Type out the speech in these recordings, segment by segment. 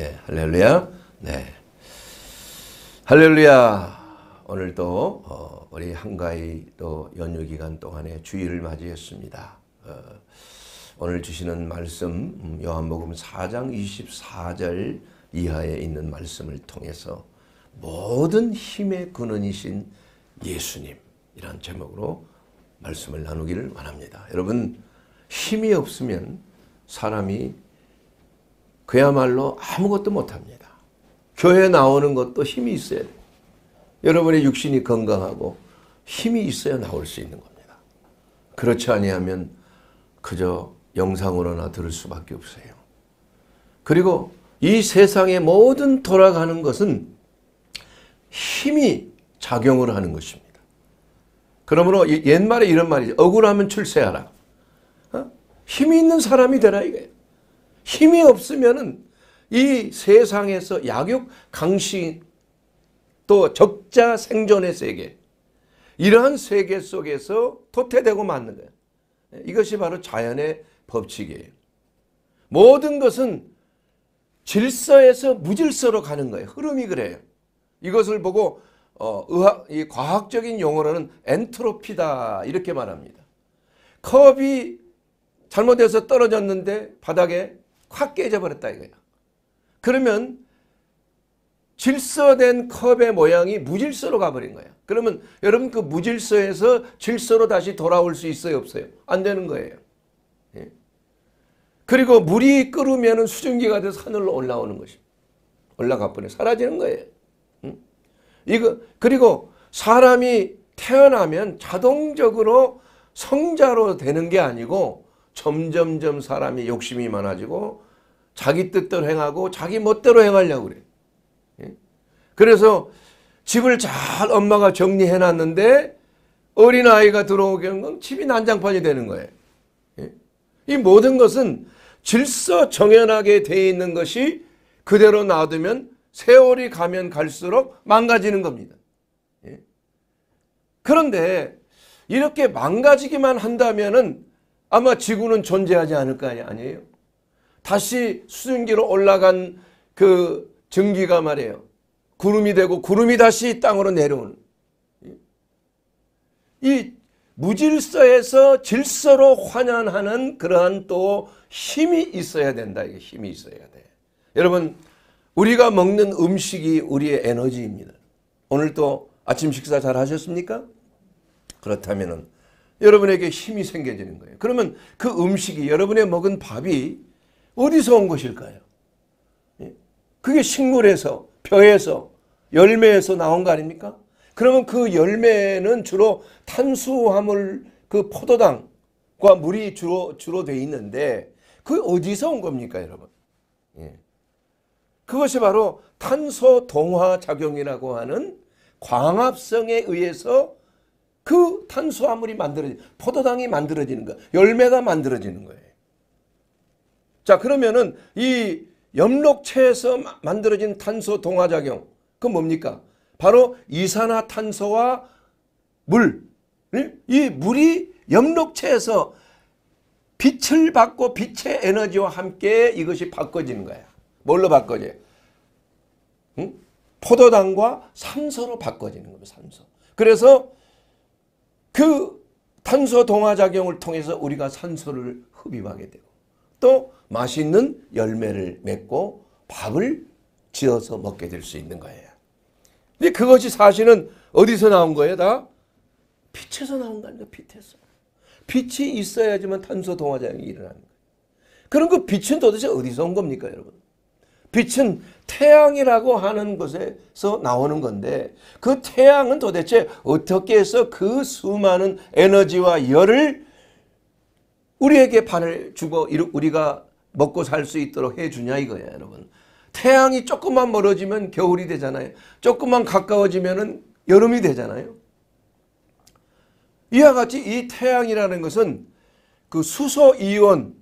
예, 할렐루야. 네. 할렐루야. 오늘도 어, 우리 한가위 또 연휴 기간 동안에 주일을 맞이했습니다. 어, 오늘 주시는 말씀 음, 요한복음 4장 24절 이하에 있는 말씀을 통해서 모든 힘의 근원이신 예수님 이란 제목으로 말씀을 나누기를 원합니다. 여러분 힘이 없으면 사람이 그야말로 아무것도 못합니다. 교회 나오는 것도 힘이 있어야 돼요. 여러분의 육신이 건강하고 힘이 있어야 나올 수 있는 겁니다. 그렇지 아니하면 그저 영상으로나 들을 수밖에 없어요. 그리고 이 세상의 모든 돌아가는 것은 힘이 작용을 하는 것입니다. 그러므로 옛말에 이런 말이죠. 억울하면 출세하라. 어? 힘이 있는 사람이 되라 이거예요. 힘이 없으면은 이 세상에서 약육 강신 또 적자 생존의 세계 이러한 세계 속에서 토태되고 맞는 거예요. 이것이 바로 자연의 법칙이에요. 모든 것은 질서에서 무질서로 가는 거예요. 흐름이 그래요. 이것을 보고 어, 의학, 이 과학적인 용어로는 엔트로피다 이렇게 말합니다. 컵이 잘못해서 떨어졌는데 바닥에 확 깨져버렸다 이거야. 그러면 질서된 컵의 모양이 무질서로 가버린 거야. 그러면 여러분 그 무질서에서 질서로 다시 돌아올 수 있어요 없어요? 안 되는 거예요. 예. 그리고 물이 끓으면 수증기가 돼서 하늘로 올라오는 것입니다. 올라가 버려 사라지는 거예요. 음? 이거 그리고 사람이 태어나면 자동적으로 성자로 되는 게 아니고 점점점 사람이 욕심이 많아지고 자기 뜻대로 행하고 자기 멋대로 행하려고 그래. 예? 그래서 집을 잘 엄마가 정리해 놨는데 어린아이가 들어오게 하는 건 집이 난장판이 되는 거예요. 예? 이 모든 것은 질서 정연하게 돼 있는 것이 그대로 놔두면 세월이 가면 갈수록 망가지는 겁니다. 예? 그런데 이렇게 망가지기만 한다면은 아마 지구는 존재하지 않을 거 아니에요. 다시 수증기로 올라간 그 증기가 말이에요. 구름이 되고 구름이 다시 땅으로 내려오는 이 무질서에서 질서로 환원하는 그러한 또 힘이 있어야 된다. 이게 힘이 있어야 돼. 여러분 우리가 먹는 음식이 우리의 에너지입니다. 오늘 또 아침 식사 잘 하셨습니까? 그렇다면은 여러분에게 힘이 생겨지는 거예요. 그러면 그 음식이 여러분의 먹은 밥이 어디서 온 것일까요? 예? 그게 식물에서 벼에서 열매에서 나온 거 아닙니까? 그러면 그 열매는 주로 탄수화물 그 포도당과 물이 주로 주로 돼 있는데 그 어디서 온 겁니까, 여러분? 예. 그것이 바로 탄소 동화 작용이라고 하는 광합성에 의해서 그 탄수화물이 만들어진 포도당이 만들어지는 거 열매가 만들어지는 거예요. 자 그러면은 이 염록체에서 만들어진 탄소 동화작용 그 뭡니까? 바로 이산화탄소와 물. 이 물이 염록체에서 빛을 받고 빛의 에너지와 함께 이것이 바꿔지는 거야. 뭘로 바꿔져요? 응? 포도당과 산소로 바꿔지는 겁니다. 산소. 그래서 그 탄소 동화작용을 통해서 우리가 산소를 흡입하게 되고 또 맛있는 열매를 맺고 밥을 지어서 먹게 될 수 있는 거예요. 근데 그것이 사실은 어디서 나온 거예요? 다 빛에서 나온다니까 빛에서. 빛이 있어야지만 탄소 동화작용이 일어나는 거예요. 그럼 그 빛은 도대체 어디서 온 겁니까 여러분? 빛은 태양이라고 하는 곳에서 나오는 건데 그 태양은 도대체 어떻게 해서 그 수많은 에너지와 열을 우리에게 반을 주고 우리가 먹고 살 수 있도록 해주냐 이거예요 여러분. 태양이 조금만 멀어지면 겨울이 되잖아요. 조금만 가까워지면 여름이 되잖아요. 이와 같이 이 태양이라는 것은 그 수소 이온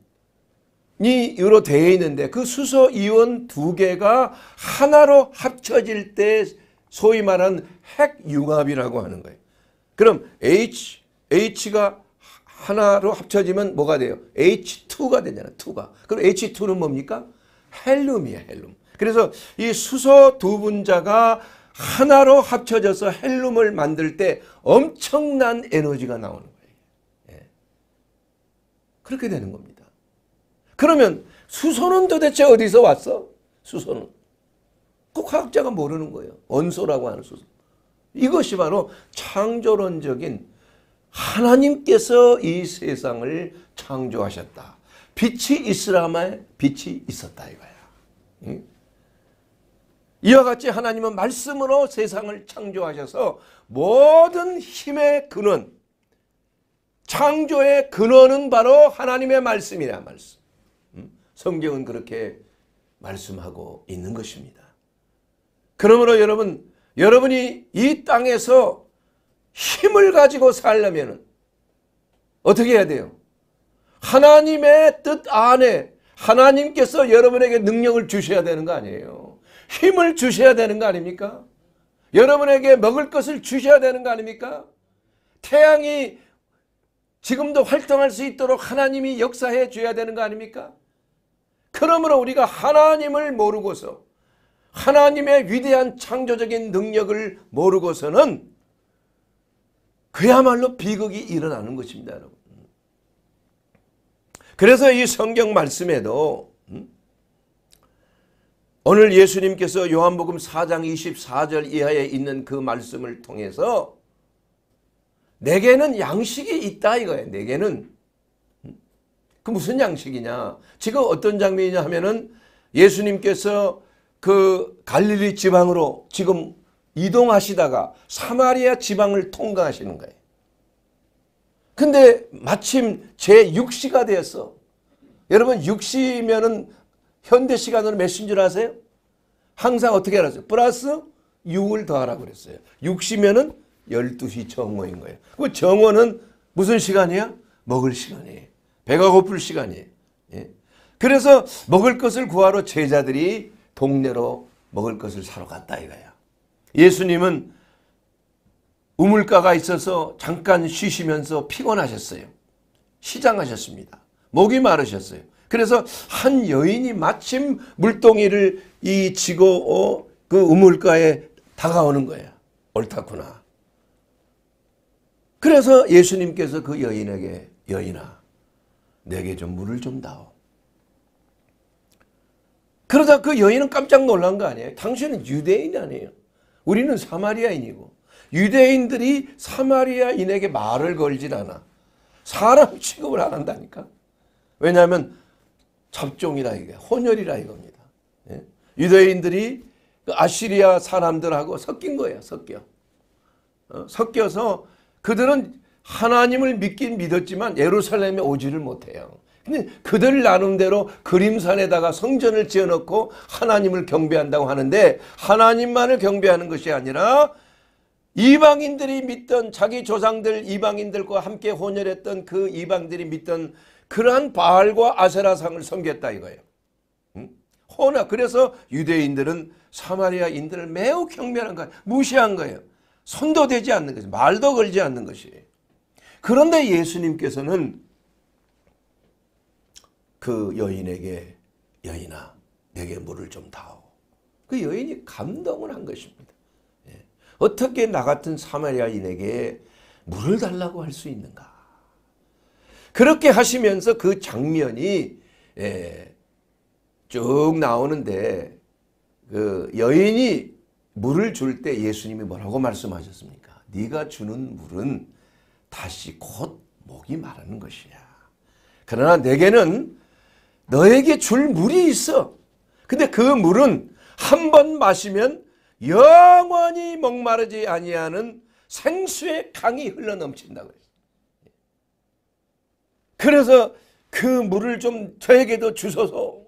이유로 되어 있는데 그 수소 이온 두 개가 하나로 합쳐질 때 소위 말하는 핵융합이라고 하는 거예요. 그럼 H, H가 하나로 합쳐지면 뭐가 돼요? H2가 되잖아요. 2가. 그럼 H2는 뭡니까? 헬륨이에요. 헬륨. 그래서 이 수소 두 분자가 하나로 합쳐져서 헬륨을 만들 때 엄청난 에너지가 나오는 거예요. 예. 그렇게 되는 겁니다. 그러면 수소는 도대체 어디서 왔어? 수소는. 그 과학자가 모르는 거예요. 원소라고 하는 수소. 이것이 바로 창조론적인 하나님께서 이 세상을 창조하셨다. 빛이 있으라말 빛이 있었다 이거야. 응? 이와 같이 하나님은 말씀으로 세상을 창조하셔서 모든 힘의 근원, 창조의 근원은 바로 하나님의 말씀이야 말씀. 성경은 그렇게 말씀하고 있는 것입니다. 그러므로 여러분, 여러분이 이 땅에서 힘을 가지고 살려면 어떻게 해야 돼요? 하나님의 뜻 안에 하나님께서 여러분에게 능력을 주셔야 되는 거 아니에요. 힘을 주셔야 되는 거 아닙니까? 여러분에게 먹을 것을 주셔야 되는 거 아닙니까? 태양이 지금도 활동할 수 있도록 하나님이 역사해 줘야 되는 거 아닙니까? 그러므로 우리가 하나님을 모르고서 하나님의 위대한 창조적인 능력을 모르고서는 그야말로 비극이 일어나는 것입니다. 여러분. 그래서 이 성경 말씀에도 음? 오늘 예수님께서 요한복음 4장 24절 이하에 있는 그 말씀을 통해서 내게는 양식이 있다 이거예요. 내게는 그 무슨 양식이냐. 지금 어떤 장면이냐 하면은 예수님께서 그 갈릴리 지방으로 지금 이동하시다가 사마리아 지방을 통과하시는 거예요. 근데 마침 제6시가 되었어. 여러분 6시면은 현대 시간으로 몇 시인 줄 아세요? 항상 어떻게 알았어요? 플러스 6을 더하라고 그랬어요. 6시면은 12시 정오인 거예요. 그 정오는 무슨 시간이야? 먹을 시간이에요. 배가 고플 시간이에요. 예? 그래서 먹을 것을 구하러 제자들이 동네로 먹을 것을 사러 갔다 이거야. 예수님은 우물가가 있어서 잠깐 쉬시면서 피곤하셨어요. 시장하셨습니다. 목이 마르셨어요. 그래서 한 여인이 마침 물동이를 이 지고 어, 그 우물가에 다가오는 거야. 옳다구나. 그래서 예수님께서 그 여인에게 여인아 내게 좀 물을 좀 다오. 그러다 그 여인은 깜짝 놀란 거 아니에요? 당신은 유대인 아니에요? 우리는 사마리아인이고 유대인들이 사마리아인에게 말을 걸질 않아. 사람 취급을 안 한다니까. 왜냐하면 잡종이라 이게 혼혈이라 이겁니다. 예? 유대인들이 그 아시리아 사람들하고 섞인 거예요. 섞여. 어? 섞여서 그들은 하나님을 믿긴 믿었지만 예루살렘에 오지를 못해요. 근데 그들 나름대로 그림산에다가 성전을 지어놓고 하나님을 경배한다고 하는데 하나님만을 경배하는 것이 아니라 이방인들이 믿던 자기 조상들 이방인들과 함께 혼혈했던 그 이방들이 믿던 그러한 바알과 아세라상을 섬겼다 이거예요. 응? 나 그래서 유대인들은 사마리아인들을 매우 경멸한 거예요. 무시한 거예요. 손도 대지 않는 거죠. 말도 걸지 않는 것이에요. 그런데 예수님께서는 그 여인에게 여인아 내게 물을 좀 다오. 그 여인이 감동을 한 것입니다. 예. 어떻게 나 같은 사마리아인에게 물을 달라고 할 수 있는가. 그렇게 하시면서 그 장면이 예, 쭉 나오는데 그 여인이 물을 줄 때 예수님이 뭐라고 말씀하셨습니까? 네가 주는 물은 다시 곧 목이 마르는 것이냐 그러나 내게는 너에게 줄 물이 있어. 근데 그 물은 한 번 마시면 영원히 목마르지 아니하는 생수의 강이 흘러 넘친다고 했어. 그래서 그 물을 좀 저에게도 주소서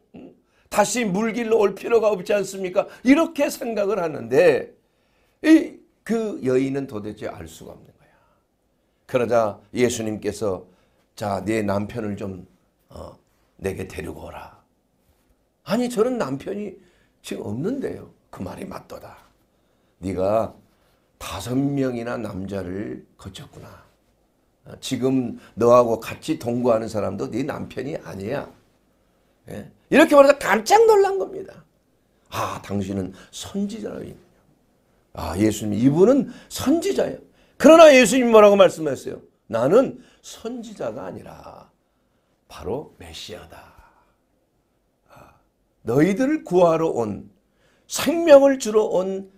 다시 물길로 올 필요가 없지 않습니까? 이렇게 생각을 하는데 이 그 여인은 도대체 알 수가 없는 거예요. 그러자 예수님께서 자, 네 남편을 좀 어, 내게 데리고 오라. 아니 저는 남편이 지금 없는데요. 그 말이 맞도다. 네가 다섯 명이나 남자를 거쳤구나. 어, 지금 너하고 같이 동거하는 사람도 네 남편이 아니야. 예? 이렇게 말해서 깜짝 놀란 겁니다. 아 당신은 선지자예요. 아 예수님 이분은 선지자예요. 그러나 예수님 뭐라고 말씀하셨어요? 나는 선지자가 아니라 바로 메시아다. 아, 너희들을 구하러 온 생명을 주러 온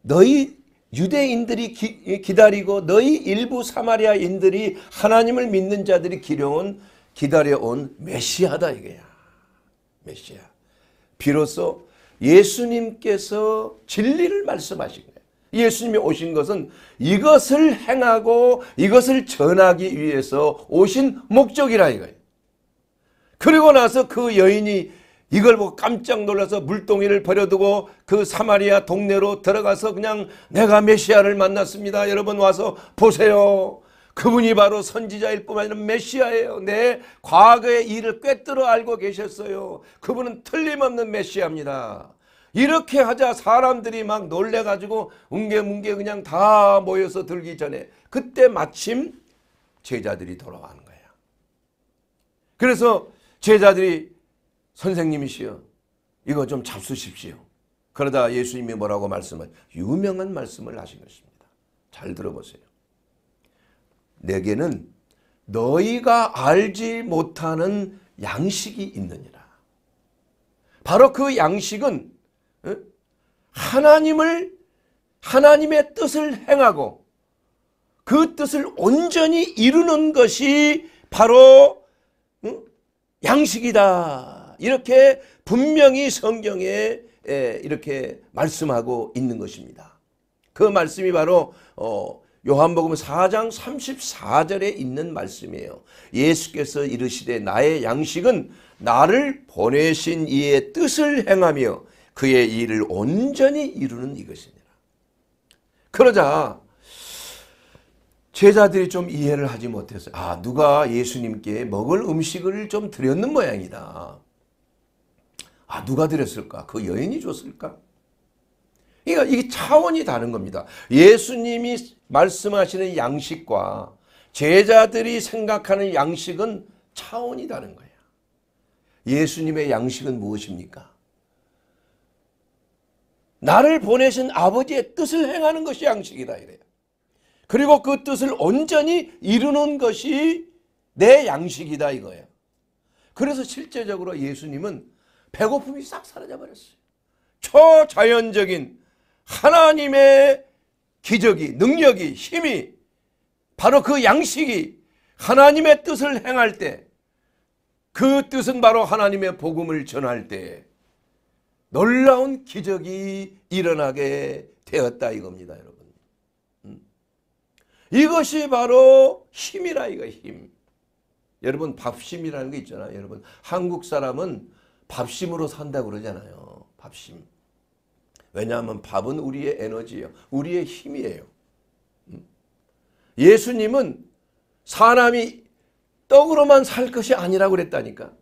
너희 유대인들이 기, 다리고 너희 일부 사마리아인들이 하나님을 믿는 자들이 기려온 기다려온 메시아다 이거야. 메시아. 비로소 예수님께서 진리를 말씀하신 예수님이 오신 것은 이것을 행하고 이것을 전하기 위해서 오신 목적이라 이거예요. 그리고 나서 그 여인이 이걸 보고 깜짝 놀라서 물동이를 버려두고 그 사마리아 동네로 들어가서 그냥 내가 메시아를 만났습니다. 여러분 와서 보세요. 그분이 바로 선지자일 뿐만 아니라 메시아예요. 내 네, 과거의 일을 꿰뚫어 알고 계셨어요. 그분은 틀림없는 메시아입니다. 이렇게 하자 사람들이 막 놀래가지고 웅게뭉게 그냥 다 모여서 들기 전에 그때 마침 제자들이 돌아가는 거야. 그래서 제자들이 선생님이시여 이거 좀 잡수십시오. 그러다 예수님이 뭐라고 말씀을 유명한 말씀을 하신 것입니다. 잘 들어보세요. 내게는 너희가 알지 못하는 양식이 있느니라. 바로 그 양식은 하나님을 하나님의 뜻을 행하고 그 뜻을 온전히 이루는 것이 바로 양식이다. 이렇게 분명히 성경에 이렇게 말씀하고 있는 것입니다. 그 말씀이 바로 어, 요한복음 4장 34절에 있는 말씀이에요. 예수께서 이르시되 나의 양식은 나를 보내신 이의 뜻을 행하며 그의 일을 온전히 이루는 이것이니라. 그러자 제자들이 좀 이해를 하지 못했어요. 아 누가 예수님께 먹을 음식을 좀 드렸는 모양이다. 아 누가 드렸을까? 그 여인이 줬을까? 그러니까 이게 차원이 다른 겁니다. 예수님이 말씀하시는 양식과 제자들이 생각하는 양식은 차원이 다른 거예요. 예수님의 양식은 무엇입니까? 나를 보내신 아버지의 뜻을 행하는 것이 양식이다 이래요. 그리고 그 뜻을 온전히 이루는 것이 내 양식이다 이거예요. 그래서 실제적으로 예수님은 배고픔이 싹 사라져 버렸어요. 초자연적인 하나님의 기적이 능력이 힘이 바로 그 양식이 하나님의 뜻을 행할 때 그 뜻은 바로 하나님의 복음을 전할 때 놀라운 기적이 일어나게 되었다 이겁니다 여러분. 음. 이것이 바로 힘이라 이거 힘. 여러분 밥심이라는 게 있잖아요. 여러분 한국 사람은 밥심으로 산다 그러잖아요. 밥심. 왜냐하면 밥은 우리의 에너지예요. 우리의 힘이에요. 음. 예수님은 사람이 떡으로만 살 것이 아니라고 그랬다니까.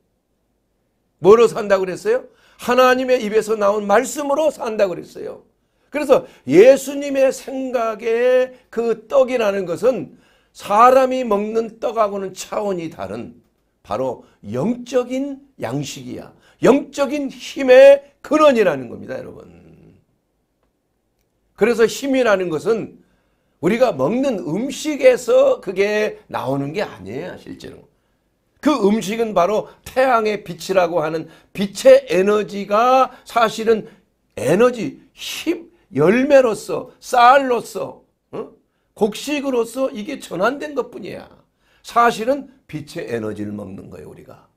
뭐로 산다고 그랬어요? 하나님의 입에서 나온 말씀으로 산다 그랬어요. 그래서 예수님의 생각에 그 떡이라는 것은 사람이 먹는 떡하고는 차원이 다른 바로 영적인 양식이야. 영적인 힘의 근원이라는 겁니다, 여러분. 그래서 힘이라는 것은 우리가 먹는 음식에서 그게 나오는 게 아니에요, 실제로. 그 음식은 바로 태양의 빛이라고 하는 빛의 에너지가 사실은 에너지, 힘, 열매로서, 쌀로서, 곡식으로서 이게 전환된 것 뿐이야. 사실은 빛의 에너지를 먹는 거예요, 우리가.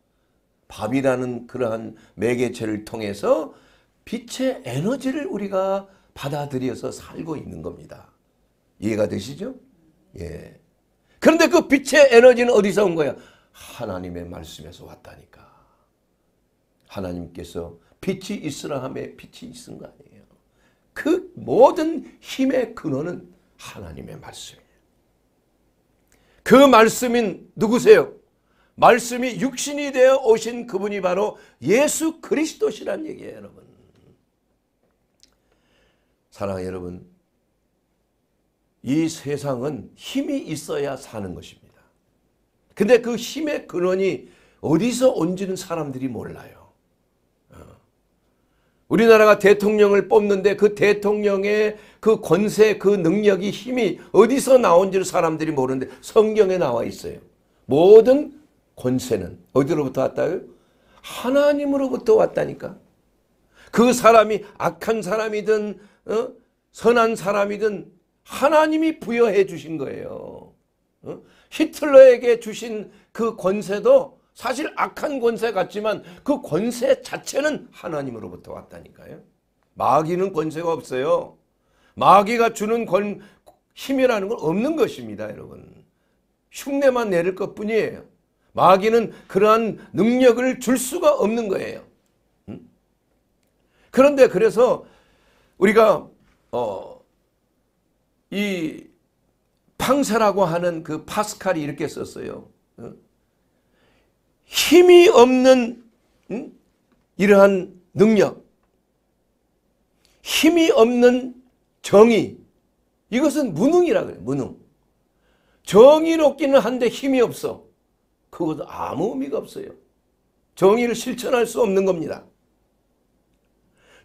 밥이라는 그러한 매개체를 통해서 빛의 에너지를 우리가 받아들여서 살고 있는 겁니다. 이해가 되시죠? 예. 그런데 그 빛의 에너지는 어디서 온 거야? 하나님의 말씀에서 왔다니까. 하나님께서 빛이 있으라 함에 빛이 있은 거 아니에요. 그 모든 힘의 근원은 하나님의 말씀이에요. 그 말씀인 누구세요? 말씀이 육신이 되어 오신 그분이 바로 예수 그리스도시란 얘기예요, 여러분. 사랑하 여러분, 이 세상은 힘이 있어야 사는 것입니다. 근데 그 힘의 근원이 어디서 온지는 사람들이 몰라요. 어. 우리나라가 대통령을 뽑는데 그 대통령의 그 권세, 그 능력이 힘이 어디서 나온지를 사람들이 모르는데 성경에 나와 있어요. 모든 권세는 어디로부터 왔다요? 하나님으로부터 왔다니까. 그 사람이 악한 사람이든 어? 선한 사람이든 하나님이 부여해 주신 거예요. 히틀러에게 주신 그 권세도 사실 악한 권세 같지만 그 권세 자체는 하나님으로부터 왔다니까요. 마귀는 권세가 없어요. 마귀가 주는 권, 힘이라는 건 없는 것입니다, 여러분. 흉내만 내릴 것 뿐이에요. 마귀는 그러한 능력을 줄 수가 없는 거예요. 그런데 그래서 우리가 어, 이 팡세라고 하는 그 파스칼이 이렇게 썼어요. 어? 힘이 없는 이러한 능력, 힘이 없는 정의, 이것은 무능이라 그래요. 무능. 정의롭기는 한데 힘이 없어. 그것도 아무 의미가 없어요. 정의를 실천할 수 없는 겁니다.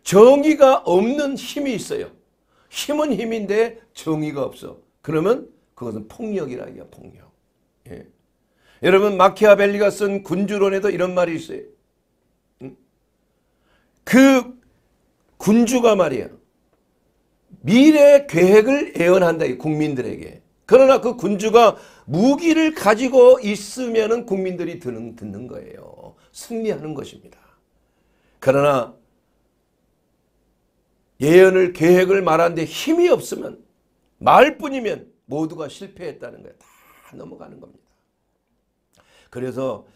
정의가 없는 힘이 있어요. 힘은 힘인데 정의가 없어. 그러면 그것은 폭력이라 이야 폭력. 예. 여러분 마키아벨리가 쓴 군주론에도 이런 말이 있어요. 그 군주가 말이야. 미래 계획을 예언한다 이 국민들에게. 그러나 그 군주가 무기를 가지고 있으면은 국민들이 듣는, 듣는 거예요. 승리하는 것입니다. 그러나 예언을 계획을 말하는데 힘이 없으면 말뿐이면 모두가 실패했다는 거예요. 다 넘어가는 겁니다. 그래서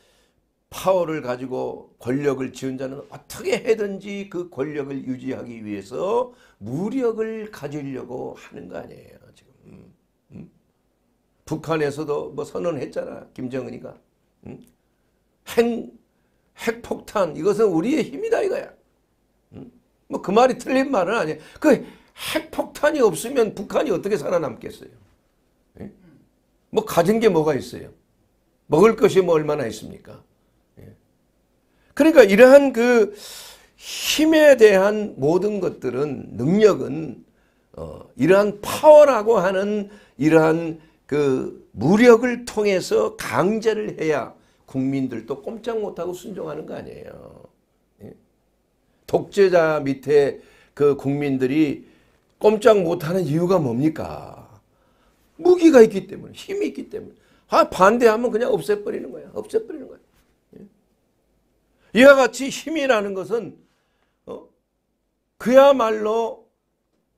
파워를 가지고 권력을 지은 자는 어떻게 해든지 그 권력을 유지하기 위해서 무력을 가지려고 하는 거 아니에요. 지금 음. 음. 북한에서도 뭐 선언했잖아. 김정은이가. 음? 핵, 핵폭탄 이것은 우리의 힘이다 이거야. 음? 뭐그 말이 틀린 말은 아니에요. 그 핵폭탄이 없으면 북한이 어떻게 살아남겠어요. 뭐 가진 게 뭐가 있어요? 먹을 것이 뭐 얼마나 있습니까? 예. 그러니까 이러한 그 힘에 대한 모든 것들은 능력은 어, 이러한 파워라고 하는 이러한 그 무력을 통해서 강제를 해야 국민들도 꼼짝 못하고 순종하는 거 아니에요. 예. 독재자 밑에 그 국민들이 꼼짝 못하는 이유가 뭡니까? 무기가 있기 때문에 힘이 있기 때문에 아, 반대하면 그냥 없애버리는 거야. 없애버리는 거야. 예? 이와 같이 힘이라는 것은 어? 그야말로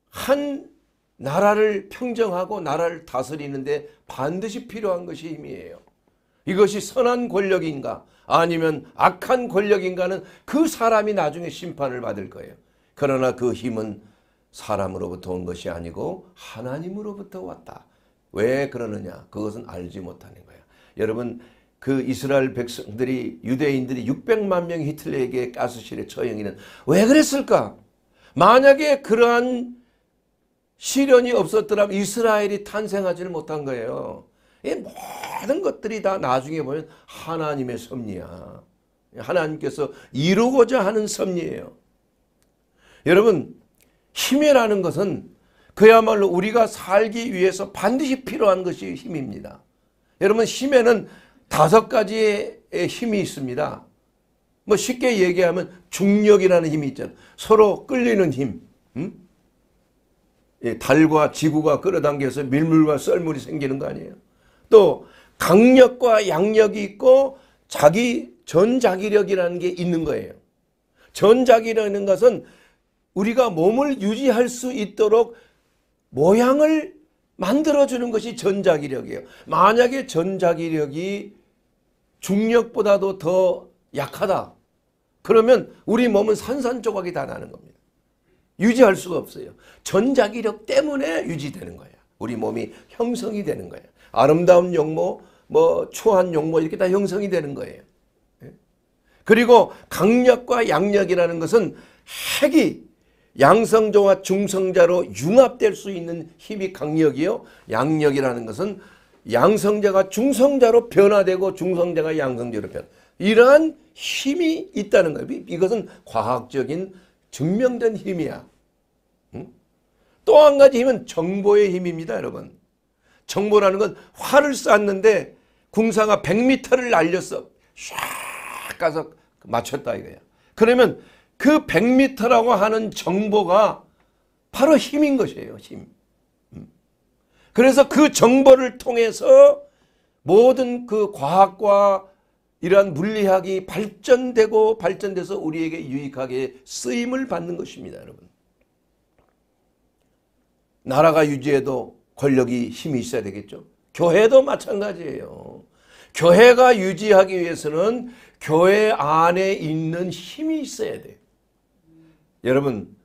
한 나라를 평정하고 나라를 다스리는데 반드시 필요한 것이 힘이에요. 이것이 선한 권력인가 아니면 악한 권력인가는 그 사람이 나중에 심판을 받을 거예요. 그러나 그 힘은 사람으로부터 온 것이 아니고 하나님으로부터 왔다. 왜 그러느냐? 그것은 알지 못하는 거야. 여러분 그 이스라엘 백성들이 유대인들이 600만 명 히틀러에게 가스실에 처형이 는왜 그랬을까? 만약에 그러한 시련이 없었더라면 이스라엘이 탄생하지 못한 거예요. 이 모든 것들이 다 나중에 보면 하나님의 섭리야. 하나님께서 이루고자 하는 섭리예요. 여러분 힘이라는 것은 그야말로 우리가 살기 위해서 반드시 필요한 것이 힘입니다. 여러분 힘에는 다섯 가지의 힘이 있습니다. 뭐 쉽게 얘기하면 중력이라는 힘이 있잖아요. 서로 끌리는 힘. 음? 예, 달과 지구가 끌어당겨서 밀물과 썰물이 생기는 거 아니에요. 또 강력과 양력이 있고 자기 전자기력이라는 게 있는 거예요. 전자기라는 것은 우리가 몸을 유지할 수 있도록 모양을 만들어주는 것이 전자기력이에요. 만약에 전자기력이 중력보다도 더 약하다. 그러면 우리 몸은 산산조각이 다 나는 겁니다. 유지할 수가 없어요. 전자기력 때문에 유지되는 거예요. 우리 몸이 형성이 되는 거예요. 아름다운 용모, 뭐 초한 용모 이렇게 다 형성이 되는 거예요. 예? 그리고 강력과 양력이라는 것은 핵이 양성자와 중성자로 융합될 수 있는 힘이 강력이요. 양력이라는 것은 양성자가 중성자로 변화되고 중성자가 양성자로 변 이러한 힘이 있다는 거예요. 이것은 과학적인 증명된 힘이야. 또 한 가지 힘은 정보의 힘입니다. 여러분. 정보라는 건 활을 쐈는데 궁사가 100m를 날렸어. 샥 가서 맞췄다 이거야. 그러면 그 100m라고 하는 정보가 바로 힘인 것이에요. 힘. 음. 그래서 그 정보를 통해서 모든 그 과학과 이러한 물리학이 발전되고 발전돼서 우리에게 유익하게 쓰임을 받는 것입니다. 여러분. 나라가 유지해도 권력이 힘이 있어야 되겠죠. 교회도 마찬가지예요. 교회가 유지하기 위해서는 교회 안에 있는 힘이 있어야 돼요. 여러분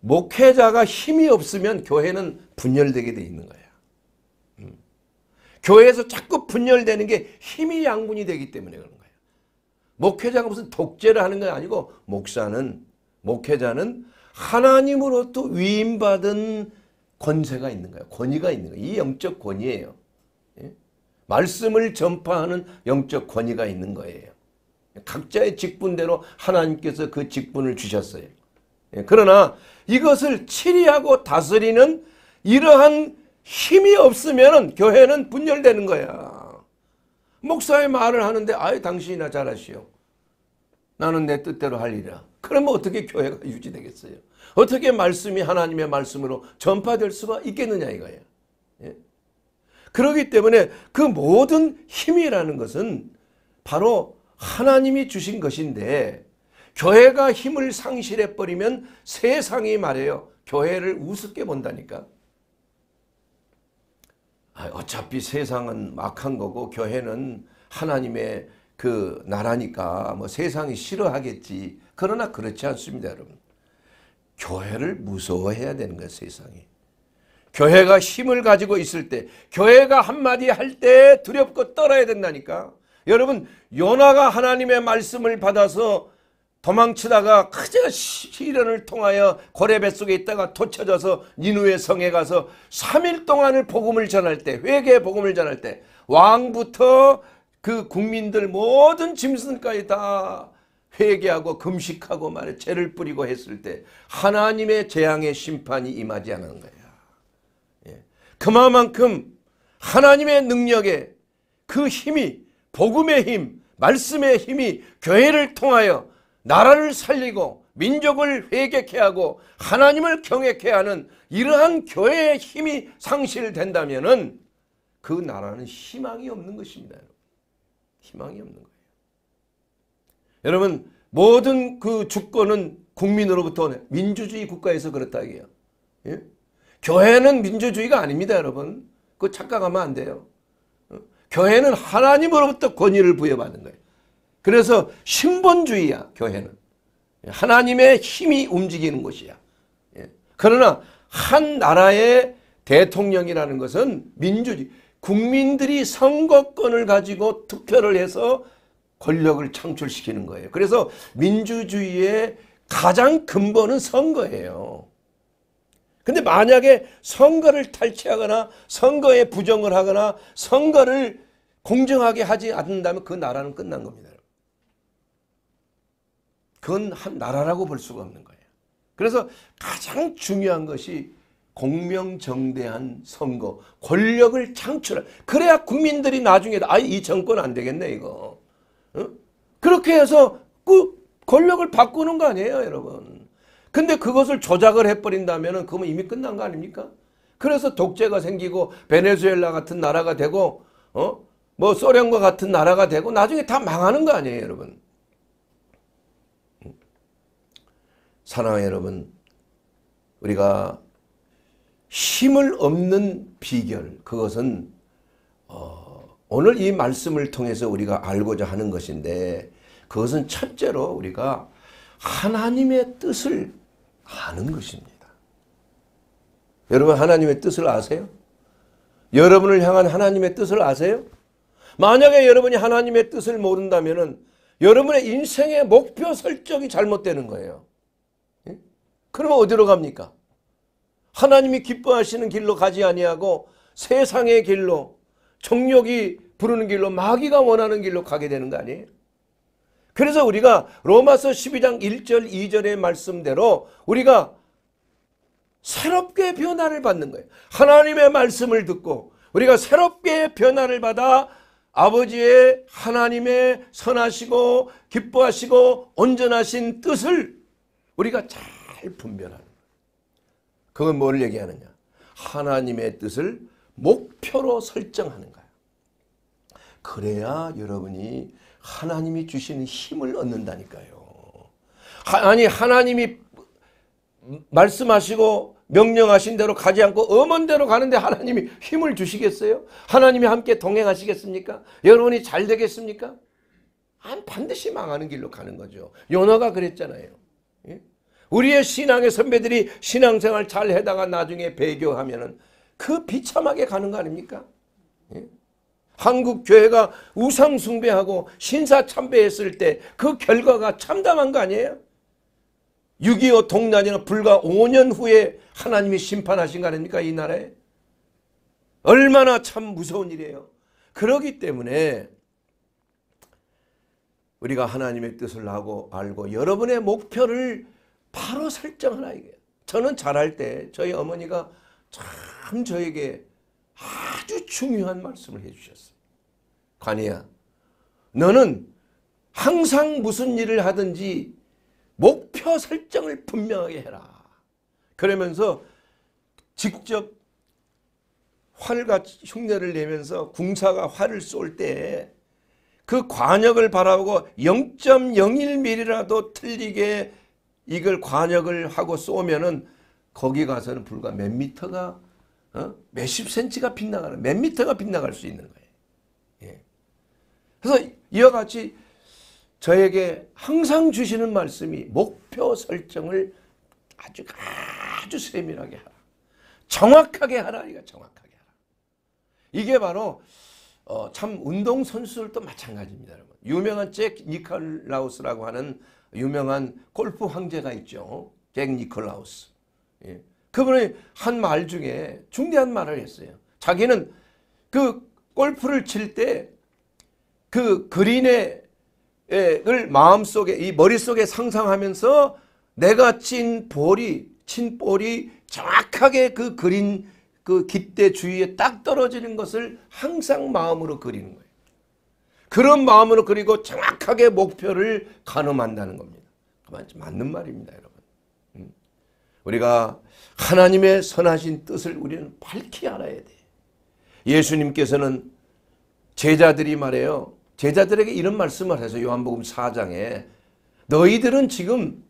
목회자가 힘이 없으면 교회는 분열되게 돼 있는 거예요. 음. 교회에서 자꾸 분열되는 게 힘이 양분이 되기 때문에 그런 거예요. 목회자가 무슨 독재를 하는 건 아니고 목사는 목회자는 하나님으로부터 위임받은 권세가 있는 거예요. 권위가 있는 거예요. 이 영적 권위예요. 예? 말씀을 전파하는 영적 권위가 있는 거예요. 각자의 직분대로 하나님께서 그 직분을 주셨어요. 예, 그러나 이것을 치리하고 다스리는 이러한 힘이 없으면 교회는 분열되는 거야. 목사의 말을 하는데 아예 당신이나 잘하시오. 나는 내 뜻대로 할리라. 그러면 어떻게 교회가 유지되겠어요? 어떻게 말씀이 하나님의 말씀으로 전파될 수가 있겠느냐 이거예요. 예? 그렇기 때문에 그 모든 힘이라는 것은 바로 하나님이 주신 것인데 교회가 힘을 상실해 버리면 세상이 말해요. 교회를 우습게 본다니까. 아, 어차피 세상은 막한 거고 교회는 하나님의 그 나라니까 뭐 세상이 싫어하겠지. 그러나 그렇지 않습니다, 여러분. 교회를 무서워해야 되는 거예요, 세상이. 교회가 힘을 가지고 있을 때, 교회가 한마디 할 때 두렵고 떨어야 된다니까. 여러분, 요나가 하나님의 말씀을 받아서 도망치다가 그저 시련을 통하여 고래 뱃속에 있다가 도쳐져서 니누의 성에 가서 3일 동안을 복음을 전할 때 회개의 복음을 전할 때 왕부터 그 국민들 모든 짐승까지 다 회개하고 금식하고 말해 죄를 뿌리고 했을 때 하나님의 재앙의 심판이 임하지 않은 거야. 예. 그만큼 하나님의 능력에 그 힘이 복음의 힘 말씀의 힘이 교회를 통하여 나라를 살리고 민족을 회개케 하고 하나님을 경외케 하는 이러한 교회의 힘이 상실된다면은 그 나라는 희망이 없는 것입니다. 희망이 없는 거예요. 여러분 모든 그 주권은 국민으로부터 민주주의 국가에서 그렇다 이요 예? 교회는 민주주의가 아닙니다, 여러분. 그 착각하면 안 돼요. 어? 교회는 하나님으로부터 권위를 부여받는 거예요. 그래서 신본주의야 교회는. 하나님의 힘이 움직이는 것이야. 예. 그러나 한 나라의 대통령이라는 것은 민주주의 국민들이 선거권을 가지고 투표를 해서 권력을 창출시키는 거예요. 그래서 민주주의의 가장 근본은 선거예요. 근데 만약에 선거를 탈취하거나 선거에 부정을 하거나 선거를 공정하게 하지 않는다면 그 나라는 끝난 겁니다. 그건 한 나라라고 볼 수가 없는 거예요. 그래서 가장 중요한 것이 공명정대한 선거, 권력을 창출할. 그래야 국민들이 나중에 아 이 정권 안 되겠네 이거. 어? 그렇게 해서 그 권력을 바꾸는 거 아니에요 여러분. 근데 그것을 조작을 해버린다면 그건 이미 끝난 거 아닙니까? 그래서 독재가 생기고 베네수엘라 같은 나라가 되고 어? 뭐 소련과 같은 나라가 되고 나중에 다 망하는 거 아니에요 여러분. 사랑하는 여러분, 우리가 힘을 없는 비결, 그것은 어, 오늘 이 말씀을 통해서 우리가 알고자 하는 것인데 그것은 첫째로 우리가 하나님의 뜻을 아는 것입니다. 여러분 하나님의 뜻을 아세요? 여러분을 향한 하나님의 뜻을 아세요? 만약에 여러분이 하나님의 뜻을 모른다면 여러분의 인생의 목표 설정이 잘못되는 거예요. 그러면 어디로 갑니까? 하나님이 기뻐하시는 길로 가지 아니하고 세상의 길로 정욕이 부르는 길로 마귀가 원하는 길로 가게 되는 거 아니에요? 그래서 우리가 로마서 12장 1절 2절의 말씀대로 우리가 새롭게 변화를 받는 거예요. 하나님의 말씀을 듣고 우리가 새롭게 변화를 받아 아버지의 하나님의 선하시고 기뻐하시고 온전하신 뜻을 우리가 잘잘 분별하는 거예요. 그건 뭘 얘기하느냐? 하나님의 뜻을 목표로 설정하는 거예요. 그래야 여러분이 하나님이 주시는 힘을 얻는다니까요. 아니 하나님이 말씀하시고 명령하신 대로 가지 않고 엄원대로 가는데 하나님이 힘을 주시겠어요? 하나님이 함께 동행하시겠습니까? 여러분이 잘 되겠습니까? 반드시 망하는 길로 가는 거죠. 요나가 그랬잖아요. 우리의 신앙의 선배들이 신앙생활 잘 해다가 나중에 배교하면 그 비참하게 가는 거 아닙니까? 예? 한국 교회가 우상 숭배하고 신사 참배했을 때 그 결과가 참담한 거 아니에요? 6.25 동란이나 불과 5년 후에 하나님이 심판하신 거 아닙니까? 이 나라에. 얼마나 참 무서운 일이에요. 그러기 때문에 우리가 하나님의 뜻을 하고 알고 여러분의 목표를 바로 설정하라 이게. 저는 자랄 때 저희 어머니가 참 저에게 아주 중요한 말씀을 해주셨어요. 관이야, 너는 항상 무슨 일을 하든지 목표 설정을 분명하게 해라. 그러면서 직접 활같 흉내를 내면서 궁사가 활을 쏠 때 그 관역을 바라보고 0.01mm라도 틀리게 이걸 관역을 하고 쏘면은 거기 가서는 불과 몇 미터가 어? 몇십 센치가 빗나가는 몇 미터가 빗나갈 수 있는 거예요. 예. 그래서 이와 같이 저에게 항상 주시는 말씀이 목표 설정을 아주 아주 세밀하게 하라. 정확하게 하라. 이거 정확하게 하라. 이게 바로 어, 참 운동선수들도 마찬가지입니다. 여러분. 유명한 잭 니칼라우스라고 하는 유명한 골프 황제가 있죠. 잭 니콜라우스. 예. 그분이 한 말 중에 중대한 말을 했어요. 자기는 그 골프를 칠 때 그 그린의 예, 을 마음속에 이 머릿속에 상상하면서 내가 친 볼이 친 볼이 정확하게 그 그린 그 깃대 주위에 딱 떨어지는 것을 항상 마음으로 그리는 거예요. 그런 마음으로 그리고 정확하게 목표를 가늠한다는 겁니다. 맞는 말입니다, 여러분. 음. 우리가 하나님의 선하신 뜻을 우리는 밝히 알아야 돼. 예수님께서는 제자들이 말해요. 제자들에게 이런 말씀을 해서 요한복음 4장에 너희들은 지금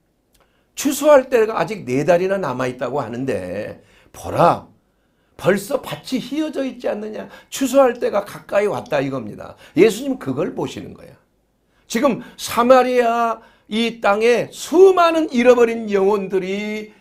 추수할 때가 아직 네 달이나 남아있다고 하는데 보라 벌써 밭이 휘어져 있지 않느냐. 추수할 때가 가까이 왔다 이겁니다. 예수님 그걸 보시는 거예 지금 사마리아 이 땅에 수많은 잃어버린 영혼들이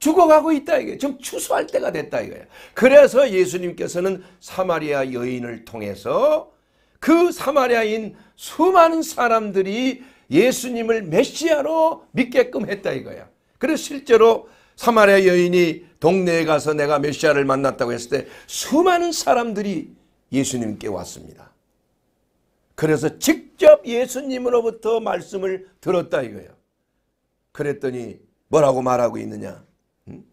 죽어가고 있다 이게 지금 추수할 때가 됐다 이거예 그래서 예수님께서는 사마리아 여인을 통해서 그 사마리아인 수많은 사람들이 예수님을 메시아로 믿게끔 했다 이거야. 그래서 실제로 사마리아 여인이 동네에 가서 내가 메시아를 만났다고 했을 때 수많은 사람들이 예수님께 왔습니다. 그래서 직접 예수님으로부터 말씀을 들었다 이거예요. 그랬더니 뭐라고 말하고 있느냐. 음?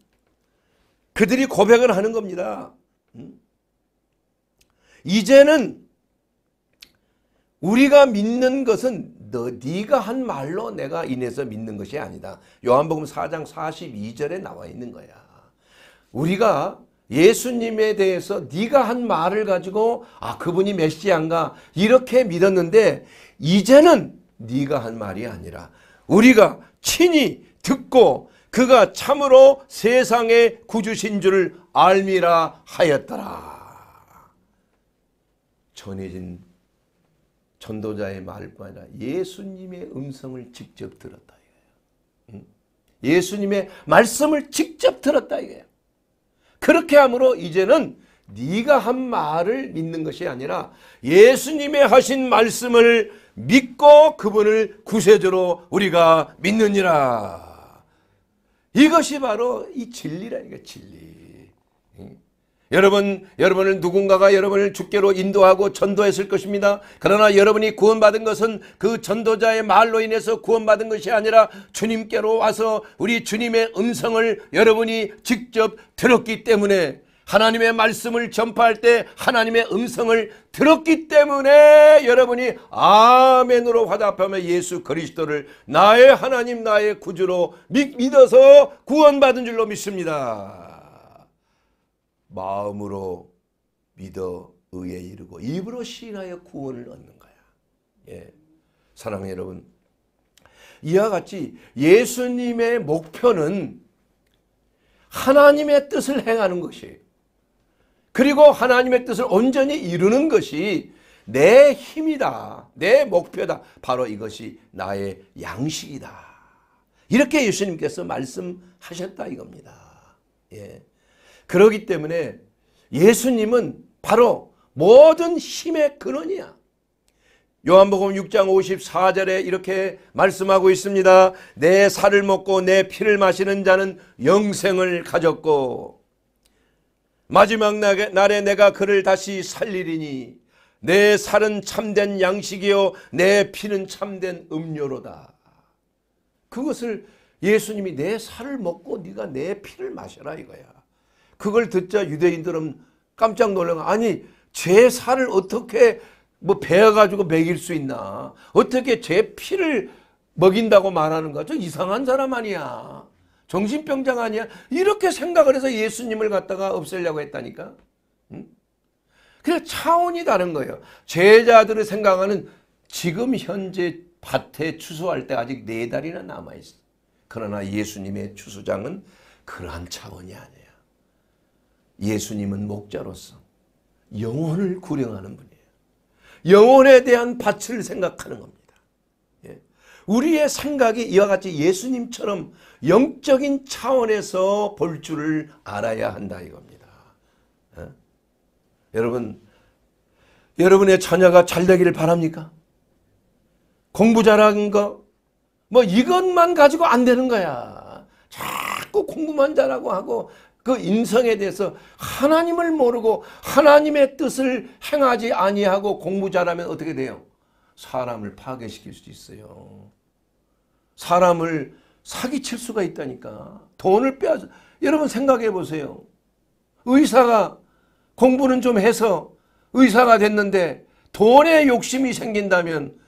그들이 고백을 하는 겁니다. 음? 이제는 우리가 믿는 것은 너 네가 한 말로 내가 인해서 믿는 것이 아니다. 요한복음 4장 42절에 나와 있는 거야. 우리가 예수님에 대해서 네가 한 말을 가지고 아 그분이 메시안가 이렇게 믿었는데 이제는 네가 한 말이 아니라 우리가 친히 듣고 그가 참으로 세상의 구주신 줄 알미라 하였더라. 전해진 전도자의 말뿐 아니라 예수님의 음성을 직접 들었다 이거예요. 예수님의 말씀을 직접 들었다 이거예요. 그렇게 함으로 이제는 네가 한 말을 믿는 것이 아니라 예수님의 하신 말씀을 믿고 그분을 구세주로 우리가 믿느니라. 이것이 바로 이 진리라니까 진리. 여러분, 여러분을 누군가가 여러분을 주께로 인도하고 전도했을 것입니다. 그러나 여러분이 구원받은 것은 그 전도자의 말로 인해서 구원받은 것이 아니라 주님께로 와서 우리 주님의 음성을 여러분이 직접 들었기 때문에 하나님의 말씀을 전파할 때 하나님의 음성을 들었기 때문에 여러분이 아멘으로 화답하며 예수 그리스도를 나의 하나님 나의 구주로 믿, 믿어서 구원받은 줄로 믿습니다. 마음으로 믿어 의에 이르고 입으로 신하여 구원을 얻는 거야. 예. 사랑하 여러분 이와 같이 예수님의 목표는 하나님의 뜻을 행하는 것이 그리고 하나님의 뜻을 온전히 이루는 것이 내 힘이다. 내 목표다. 바로 이것이 나의 양식이다. 이렇게 예수님께서 말씀하셨다 이겁니다. 예. 그러기 때문에 예수님은 바로 모든 힘의 근원이야. 요한복음 6장 54절에 이렇게 말씀하고 있습니다. 내 살을 먹고 내 피를 마시는 자는 영생을 가졌고 마지막 날에 내가 그를 다시 살리리니 내 살은 참된 양식이요 내 피는 참된 음료로다. 그것을 예수님이 내 살을 먹고 네가 내 피를 마셔라 이거야. 그걸 듣자 유대인들은 깜짝 놀라거 아니 제 살을 어떻게 뭐 베어가지고 먹일 수 있나 어떻게 제 피를 먹인다고 말하는 거죠 이상한 사람 아니야 정신병장 아니야 이렇게 생각을 해서 예수님을 갖다가 없애려고 했다니까 응? 그래 차원이 다른 거예요 제자들을 생각하는 지금 현재 밭에 추수할 때 아직 네 달이나 남아있어 그러나 예수님의 추수장은 그러한 차원이 아니에요 예수님은 목자로서 영혼을 구령하는 분이에요. 영혼에 대한 밭을 생각하는 겁니다. 예. 우리의 생각이 이와 같이 예수님처럼 영적인 차원에서 볼 줄을 알아야 한다 이겁니다. 어? 여러분, 여러분의 자녀가 잘 되기를 바랍니까? 공부 잘하는 거, 뭐 이것만 가지고 안 되는 거야. 자꾸 공부만 잘하고 하고 그 인성에 대해서 하나님을 모르고 하나님의 뜻을 행하지 아니하고 공부 잘하면 어떻게 돼요? 사람을 파괴시킬 수도 있어요. 사람을 사기칠 수가 있다니까. 돈을 빼앗아. 여러분 생각해 보세요. 의사가 공부는 좀 해서 의사가 됐는데 돈에 욕심이 생긴다면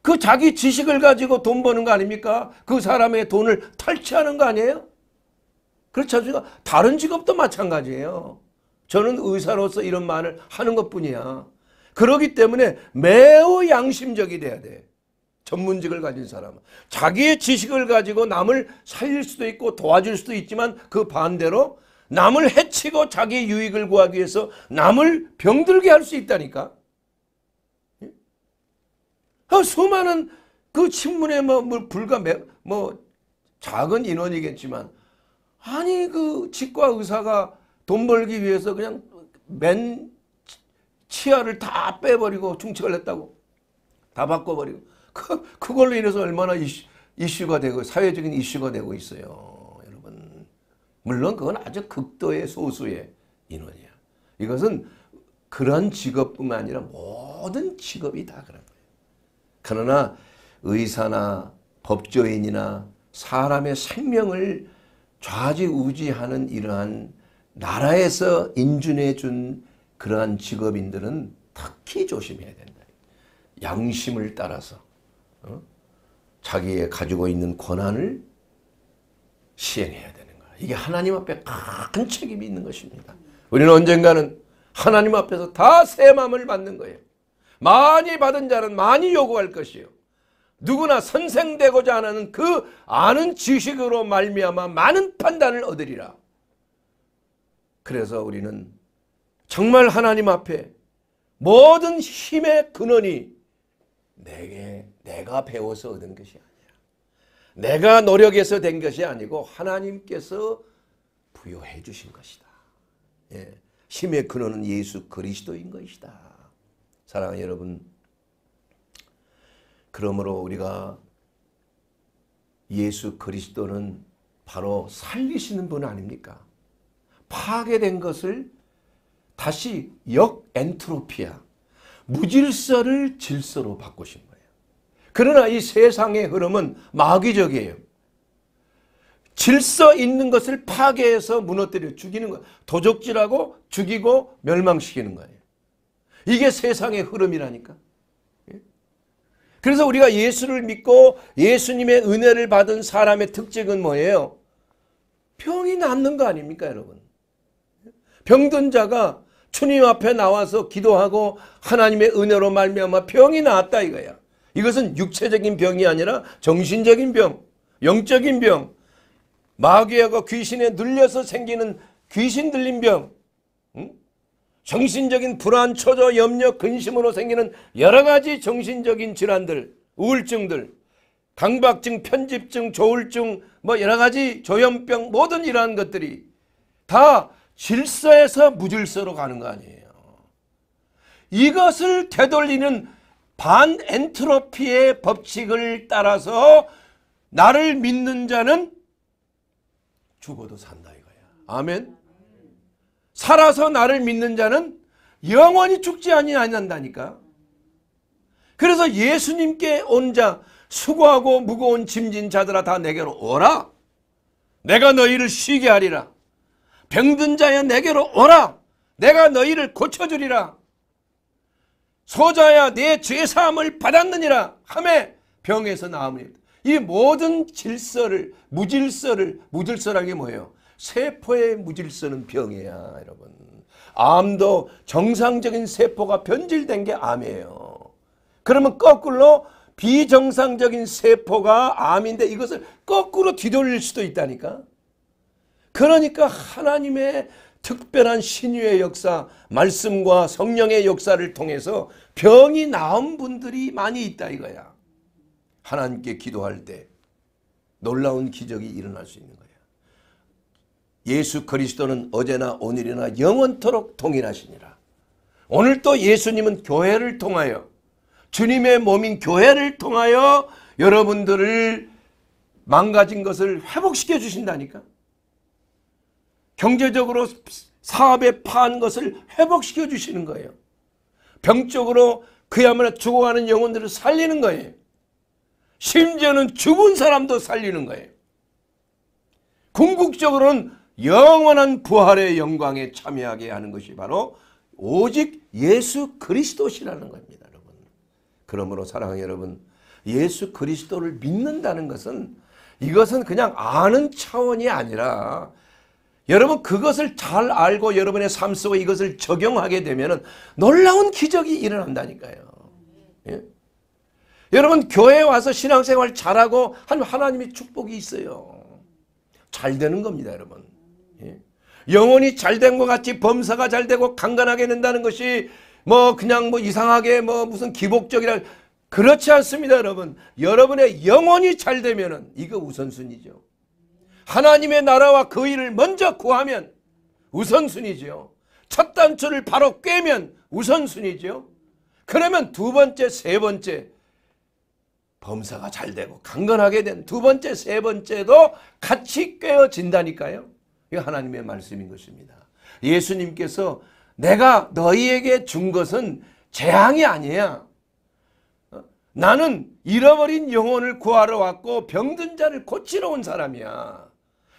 그 자기 지식을 가지고 돈 버는 거 아닙니까? 그 사람의 돈을 탈취하는 거 아니에요? 그렇지 않습니까? 다른 직업도 마찬가지예요. 저는 의사로서 이런 말을 하는 것뿐이야. 그러기 때문에 매우 양심적이 돼야 돼. 전문직을 가진 사람은. 자기의 지식을 가지고 남을 살릴 수도 있고 도와줄 수도 있지만 그 반대로 남을 해치고 자기 유익을 구하기 위해서 남을 병들게 할 수 있다니까. 예? 아, 수많은 그 친문의 뭐, 뭐 불과 뭐 작은 인원이겠지만 아니 그 치과 의사가 돈 벌기 위해서 그냥 맨 치아를 다 빼버리고 중치을 했다고 다 바꿔버리고 그, 그걸로 인해서 얼마나 이슈, 이슈가 되고 사회적인 이슈가 되고 있어요 여러분 물론 그건 아주 극도의 소수의 인원이야 이것은 그런 직업뿐만 아니라 모든 직업이 다 그런 거예요 그러나 의사나 법조인이나 사람의 생명을 좌지우지하는 이러한 나라에서 인준해 준 그러한 직업인들은 특히 조심해야 된다. 양심을 따라서 어? 자기의 가지고 있는 권한을 시행해야 되는 거야. 이게 하나님 앞에 큰 책임이 있는 것입니다. 우리는 언젠가는 하나님 앞에서 다새 마음을 받는 거예요. 많이 받은 자는 많이 요구할 것이요. 누구나 선생되고자 하는 그 아는 지식으로 말미암아 많은 판단을 얻으리라. 그래서 우리는 정말 하나님 앞에 모든 힘의 근원이 내게 내가 배워서 얻은 것이 아니야. 내가 노력해서 된 것이 아니고 하나님께서 부여해 주신 것이다. 예. 힘의 근원은 예수 그리스도인 것이다. 사랑하는 여러분 그러므로 우리가 예수 그리스도는 바로 살리시는 분 아닙니까? 파괴된 것을 다시 역엔트로피아, 무질서를 질서로 바꾸신 거예요. 그러나 이 세상의 흐름은 마귀적이에요. 질서 있는 것을 파괴해서 무너뜨려 죽이는 거예요 도적질하고 죽이고 멸망시키는 거예요. 이게 세상의 흐름이라니까. 그래서 우리가 예수를 믿고 예수님의 은혜를 받은 사람의 특징은 뭐예요? 병이 낫는 거 아닙니까 여러분? 병든 자가 주님 앞에 나와서 기도하고 하나님의 은혜로 말미암아 병이 나다 이거야. 이것은 육체적인 병이 아니라 정신적인 병, 영적인 병, 마귀하고 귀신에 눌려서 생기는 귀신 들린 병, 정신적인 불안, 초조, 염려, 근심으로 생기는 여러 가지 정신적인 질환들, 우울증들, 강박증, 편집증, 조울증, 뭐 여러 가지 조현병 모든 이러한 것들이 다 질서에서 무질서로 가는 거 아니에요. 이것을 되돌리는 반엔트로피의 법칙을 따라서 나를 믿는 자는 죽어도 산다 이거야. 아멘. 살아서 나를 믿는 자는 영원히 죽지 아니한다니까. 그래서 예수님께 온 자 수고하고 무거운 짐진 자들아 다 내게로 오라. 내가 너희를 쉬게 하리라. 병든 자야 내게로 오라. 내가 너희를 고쳐주리라. 소자야 내 죄사함을 받았느니라 함에 병에서 나음이이 모든 질서를 무질서를 무질서라는 게 뭐예요? 세포의 무질서는 병이야 여러분. 암도 정상적인 세포가 변질된 게 암이에요. 그러면 거꾸로 비정상적인 세포가 암인데 이것을 거꾸로 뒤돌릴 수도 있다니까. 그러니까 하나님의 특별한 신유의 역사, 말씀과 성령의 역사를 통해서 병이 나은 분들이 많이 있다 이거야. 하나님께 기도할 때 놀라운 기적이 일어날 수 있는 거야. 예수 그리스도는 어제나 오늘이나 영원토록 동일하시니라. 오늘도 예수님은 교회를 통하여 주님의 몸인 교회를 통하여 여러분들을 망가진 것을 회복시켜 주신다니까. 경제적으로 사업에 파한 것을 회복시켜 주시는 거예요. 병적으로 그야말로 죽어가는 영혼들을 살리는 거예요. 심지어는 죽은 사람도 살리는 거예요. 궁극적으로는 영원한 부활의 영광에 참여하게 하는 것이 바로 오직 예수 그리스도시라는 겁니다. 여러분. 그러므로 사랑하는 여러분 예수 그리스도를 믿는다는 것은 이것은 그냥 아는 차원이 아니라 여러분 그것을 잘 알고 여러분의 삶 속에 이것을 적용하게 되면 놀라운 기적이 일어난다니까요. 예? 여러분 교회 와서 신앙생활 잘하고 하나님의 축복이 있어요. 잘 되는 겁니다 여러분. 영혼이 잘 된 것 같이 범사가 잘 되고 강간하게 된다는 것이 뭐 그냥 뭐 이상하게 뭐 무슨 기복적이라 그렇지 않습니다 여러분. 여러분의 영혼이 잘 되면은 이거 우선순위죠. 하나님의 나라와 그 일을 먼저 구하면 우선순위죠. 첫 단추를 바로 꿰면 우선순위죠. 그러면 두 번째, 세 번째 범사가 잘 되고 강건하게 된 두 번째, 세 번째도 같이 꿰어진다니까요. 이 하나님의 말씀인 것입니다. 예수님께서 내가 너희에게 준 것은 재앙이 아니야. 어? 나는 잃어버린 영혼을 구하러 왔고 병든 자를 고치러 온 사람이야.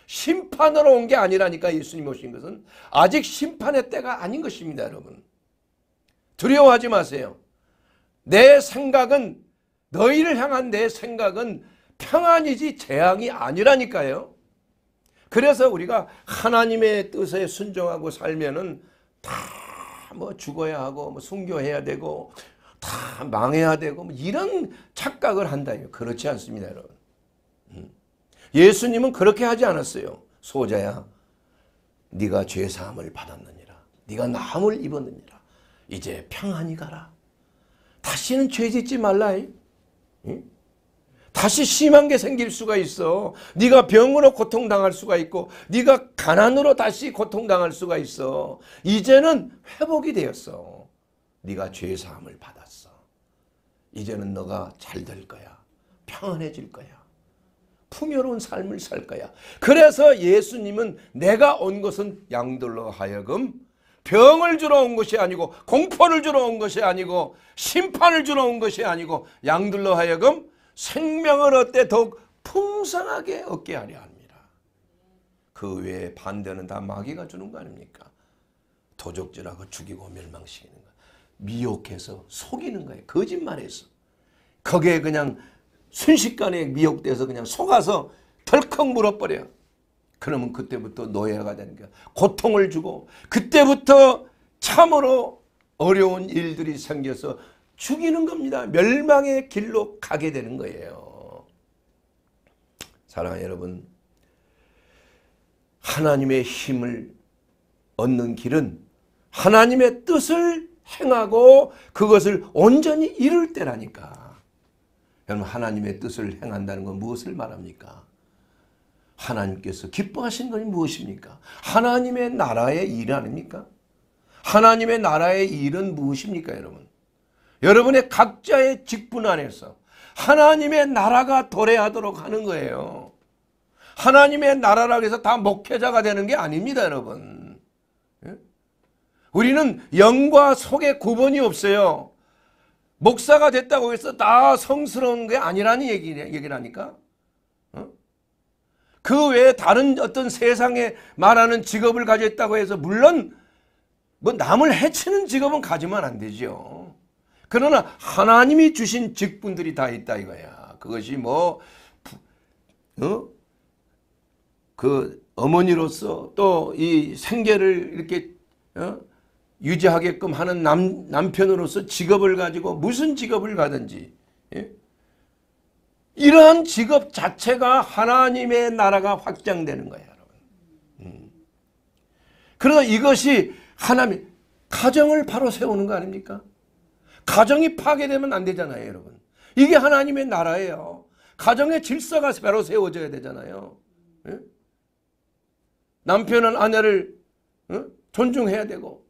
심판으로 온 게 아니라니까 예수님 오신 것은 아직 심판의 때가 아닌 것입니다 여러분. 두려워하지 마세요. 내 생각은 너희를 향한 내 생각은 평안이지 재앙이 아니라니까요. 그래서 우리가 하나님의 뜻에 순종하고 살면은 다 뭐 죽어야 하고 뭐 순교해야 되고 다 망해야 되고 뭐 이런 착각을 한다요. 그렇지 않습니다, 여러분. 음. 예수님은 그렇게 하지 않았어요. 소자야, 네가 죄 사함을 받았느니라. 네가 나함을 입었느니라. 이제 평안히 가라. 다시는 죄 짓지 말라. 응? 다시 심한 게 생길 수가 있어. 네가 병으로 고통당할 수가 있고 네가 가난으로 다시 고통당할 수가 있어. 이제는 회복이 되었어. 네가 죄 사함을 받았어. 이제는 너가 잘 될 거야. 평안해질 거야. 풍요로운 삶을 살 거야. 그래서 예수님은 내가 온 것은 양들로 하여금 병을 주러 온 것이 아니고 공포를 주러 온 것이 아니고 심판을 주러 온 것이 아니고 양들로 하여금 생명을 얻되 더욱 풍성하게 얻게 하려 합니다. 그 외에 반대는 다 마귀가 주는 거 아닙니까? 도적질하고 죽이고 멸망시키는 거. 미혹해서 속이는 거예요. 거짓말해서. 거기에 그냥 순식간에 미혹돼서 그냥 속아서 덜컥 물어버려. 그러면 그때부터 노예가 되는 거야. 고통을 주고 그때부터 참으로 어려운 일들이 생겨서 죽이는 겁니다. 멸망의 길로 가게 되는 거예요. 사랑하는 여러분 하나님의 힘을 얻는 길은 하나님의 뜻을 행하고 그것을 온전히 이룰 때라니까. 여러분 하나님의 뜻을 행한다는 건 무엇을 말합니까? 하나님께서 기뻐하신 것이 무엇입니까? 하나님의 나라의 일 아닙니까? 하나님의 나라의 일은 무엇입니까 여러분? 여러분의 각자의 직분 안에서 하나님의 나라가 도래하도록 하는 거예요. 하나님의 나라라고 해서 다 목회자가 되는 게 아닙니다, 여러분. 예? 우리는 영과 속의 구분이 없어요. 목사가 됐다고 해서 다 성스러운 게 아니라는 얘기라니까. 어? 그 외에 다른 어떤 세상에 말하는 직업을 가졌다고 해서 물론 뭐 남을 해치는 직업은 가지면 안 되죠. 그러나 하나님이 주신 직분들이 다 있다 이거야. 그것이 뭐, 어? 그 어머니로서 또 이 생계를 이렇게 어? 유지하게끔 하는 남, 남편으로서 직업을 가지고 무슨 직업을 가든지 예? 이러한 직업 자체가 하나님의 나라가 확장되는 거예요. 여러분. 음. 그래서 이것이 하나님 가정을 바로 세우는 거 아닙니까? 가정이 파괴되면 안 되잖아요, 여러분. 이게 하나님의 나라예요. 가정의 질서가 바로 세워져야 되잖아요. 예? 남편은 아내를 어? 존중해야 되고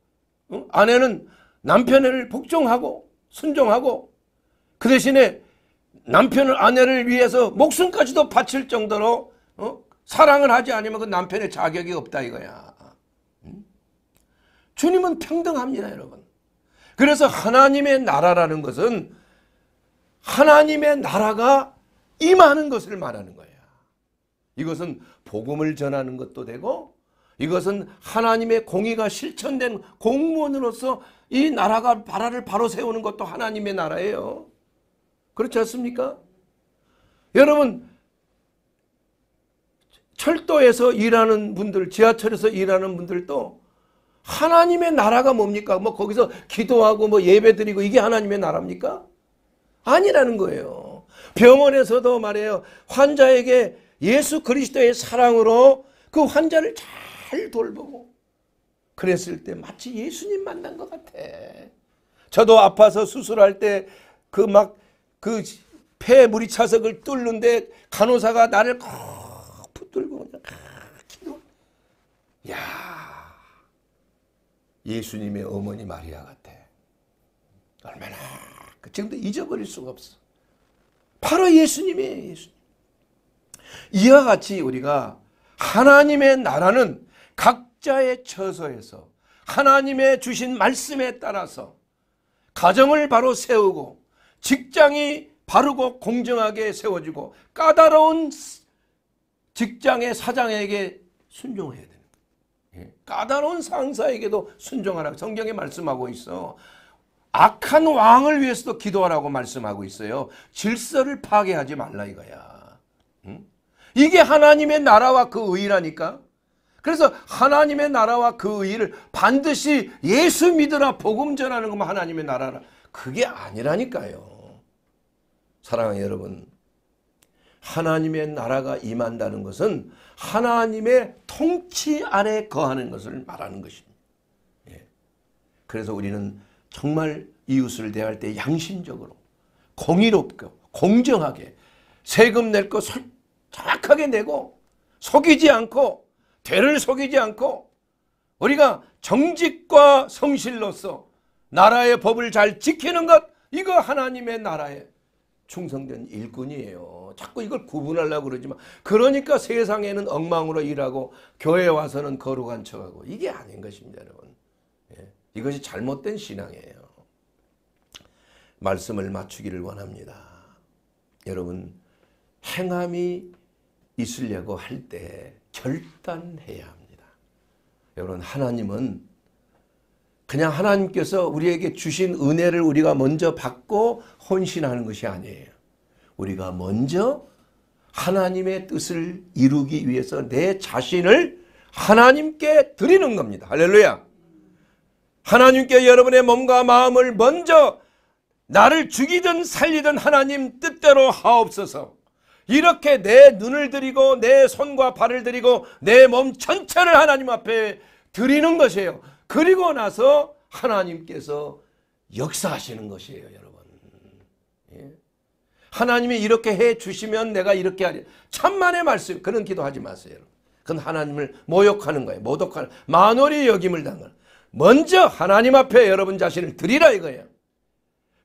어? 아내는 남편을 복종하고 순종하고 그 대신에 남편을 아내를 위해서 목숨까지도 바칠 정도로 어? 사랑을 하지 않으면 그 남편의 자격이 없다 이거야. 음? 주님은 평등합니다 여러분. 그래서 하나님의 나라라는 것은 하나님의 나라가 임하는 것을 말하는 거예요. 이것은 복음을 전하는 것도 되고 이것은 하나님의 공의가 실천된 공무원으로서 이 나라가 바라를 바로 세우는 것도 하나님의 나라예요. 그렇지 않습니까? 여러분 철도에서 일하는 분들 지하철에서 일하는 분들도 하나님의 나라가 뭡니까? 뭐 거기서 기도하고 뭐 예배 드리고 이게 하나님의 나라입니까? 아니라는 거예요. 병원에서도 말이요 환자에게 예수 그리스도의 사랑으로 그 환자를 잘 돌보고 그랬을 때 마치 예수님 만난 것 같아. 저도 아파서 수술할 때 그 막 그 폐 물이 차서 그 뚫는데 간호사가 나를 콕 붙들고 그냥 아, 기도. 야 예수님의 어머니 마리아 같아. 얼마나 지금도 그 잊어버릴 수가 없어. 바로 예수님이에요. 예수님. 이와 같이 우리가 하나님의 나라는 각자의 처소에서 하나님의 주신 말씀에 따라서 가정을 바로 세우고 직장이 바르고 공정하게 세워지고 까다로운 직장의 사장에게 순종해야 됩니다. 까다로운 상사에게도 순종하라고 성경에 말씀하고 있어. 악한 왕을 위해서도 기도하라고 말씀하고 있어요. 질서를 파괴하지 말라 이거야. 응? 이게 하나님의 나라와 그 의라니까. 그래서 하나님의 나라와 그 의를 반드시 예수 믿으라 복음 전하는 것만 하나님의 나라라. 그게 아니라니까요. 사랑하는 여러분 하나님의 나라가 임한다는 것은 하나님의 통치 아래 거하는 것을 말하는 것입니다. 예. 그래서 우리는 정말 이웃을 대할 때 양심적으로 공의롭고 공정하게 세금 낼거 정확하게 내고 속이지 않고 대를 속이지 않고 우리가 정직과 성실로서 나라의 법을 잘 지키는 것 이거 하나님의 나라의 충성된 일꾼이에요. 자꾸 이걸 구분하려고 그러지만 그러니까 세상에는 엉망으로 일하고 교회 와서는 거룩한 척하고 이게 아닌 것입니다. 여러분. 예. 이것이 잘못된 신앙이에요. 말씀을 맞추기를 원합니다. 여러분 행함이 있으려고 할 때 결단해야 합니다. 여러분 하나님은 그냥 하나님께서 우리에게 주신 은혜를 우리가 먼저 받고 헌신하는 것이 아니에요. 우리가 먼저 하나님의 뜻을 이루기 위해서 내 자신을 하나님께 드리는 겁니다. 할렐루야. 하나님께 여러분의 몸과 마음을 먼저 나를 죽이든 살리든 하나님 뜻대로 하옵소서. 이렇게 내 눈을 들이고 내 손과 발을 들이고 내 몸 전체를 하나님 앞에 드리는 것이에요. 그리고 나서 하나님께서 역사하시는 것이에요, 여러분. 예? 하나님이 이렇게 해 주시면 내가 이렇게 하리. 천만의 말씀. 그런 기도하지 마세요. 그건 하나님을 모욕하는 거예요. 모독하는. 만월의 여김을 당하 먼저 하나님 앞에 여러분 자신을 드리라 이거예요.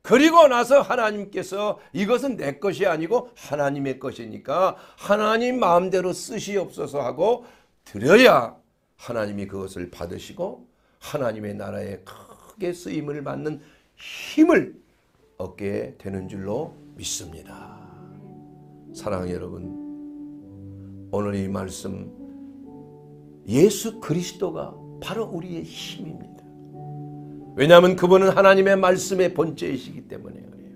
그리고 나서 하나님께서 이것은 내 것이 아니고 하나님의 것이니까 하나님 마음대로 쓰시옵소서 하고 드려야 하나님이 그것을 받으시고 하나님의 나라에 크게 쓰임을 받는 힘을 얻게 되는 줄로 믿습니다. 사랑하는 여러분, 오늘 이 말씀 예수 그리스도가 바로 우리의 힘입니다. 왜냐하면 그분은 하나님의 말씀의 본체이시기 때문에 그래요.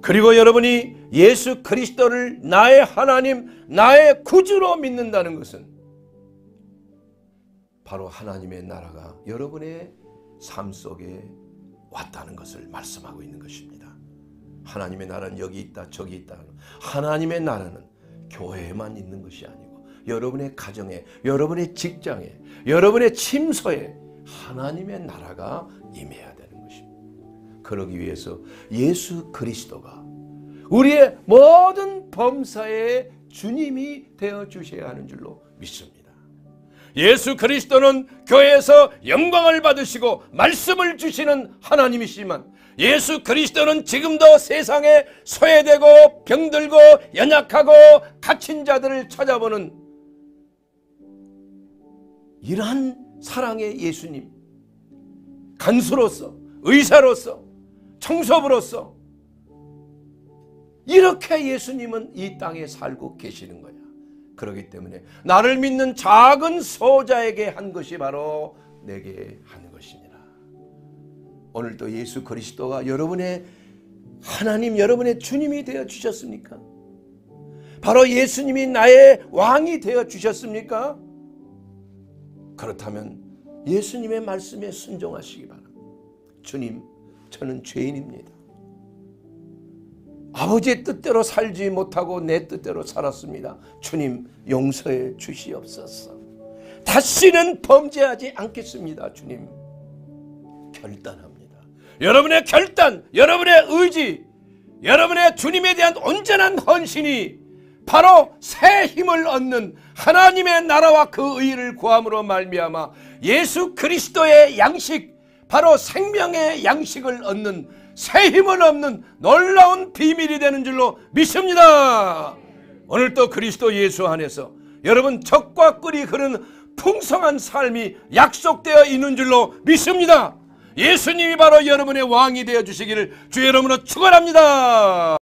그리고 여러분이 예수 그리스도를 나의 하나님, 나의 구주로 믿는다는 것은 바로 하나님의 나라가 여러분의 삶 속에 왔다는 것을 말씀하고 있는 것입니다. 하나님의 나라는 여기 있다 저기 있다 하나님의 나라는 교회에만 있는 것이 아니고 여러분의 가정에 여러분의 직장에 여러분의 침소에 하나님의 나라가 임해야 되는 것입니다. 그러기 위해서 예수 그리스도가 우리의 모든 범사에 주님이 되어 주셔야 하는 줄로 믿습니다. 예수 그리스도는 교회에서 영광을 받으시고 말씀을 주시는 하나님이시지만 예수 그리스도는 지금도 세상에 소외되고 병들고 연약하고 갇힌 자들을 찾아보는 이러한 사랑의 예수님 간수로서 의사로서 청소부로서 이렇게 예수님은 이 땅에 살고 계시는 거야. 그렇기 때문에 나를 믿는 작은 소자에게 한 것이 바로 내게 한 오늘도 예수 그리스도가 여러분의 하나님 여러분의 주님이 되어 주셨습니까? 바로 예수님이 나의 왕이 되어 주셨습니까? 그렇다면 예수님의 말씀에 순종하시기 바랍니다. 주님, 저는 죄인입니다. 아버지의 뜻대로 살지 못하고 내 뜻대로 살았습니다. 주님, 용서해 주시옵소서. 다시는 범죄하지 않겠습니다. 주님, 결단합니다. 여러분의 결단, 여러분의 의지, 여러분의 주님에 대한 온전한 헌신이 바로 새 힘을 얻는 하나님의 나라와 그 의를 구함으로 말미암아 예수 그리스도의 양식, 바로 생명의 양식을 얻는 새 힘을 얻는 놀라운 비밀이 되는 줄로 믿습니다. 오늘도 그리스도 예수 안에서 여러분 적과 꿀이 흐르 풍성한 삶이 약속되어 있는 줄로 믿습니다. 예수님이 바로 여러분의 왕이 되어 주시기를 주의 러분으로 축원합니다.